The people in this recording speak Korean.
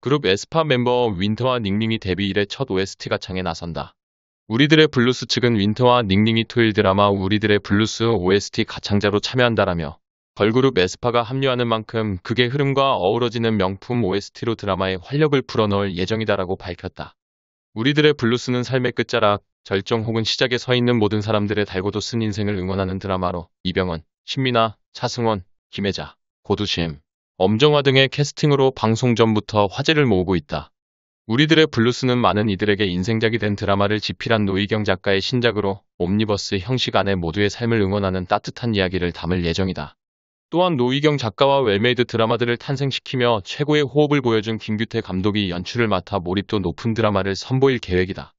그룹 에스파 멤버 윈터와 닝닝이 데뷔 이래 첫 OST가 창에 나선다. 우리들의 블루스 측은 윈터와 닝닝이 토일 드라마 우리들의 블루스 OST 가창자로 참여한다라며 걸그룹 에스파가 합류하는 만큼 극의 흐름과 어우러지는 명품 OST로 드라마에 활력을 불어넣을 예정이다라고 밝혔다. 우리들의 블루스는 삶의 끝자락, 절정 혹은 시작에 서 있는 모든 사람들의 달고도 쓴 인생을 응원하는 드라마로 이병헌, 신민아, 차승원, 김혜자, 고두심, 엄정화 등의 캐스팅으로 방송 전부터 화제를 모으고 있다. 우리들의 블루스는 많은 이들에게 인생작이 된 드라마를 집필한 노희경 작가의 신작으로 옴니버스 형식 안에 모두의 삶을 응원하는 따뜻한 이야기를 담을 예정이다. 또한 노희경 작가와 웰메이드 드라마들을 탄생시키며 최고의 호흡을 보여준 김규태 감독이 연출을 맡아 몰입도 높은 드라마를 선보일 계획이다.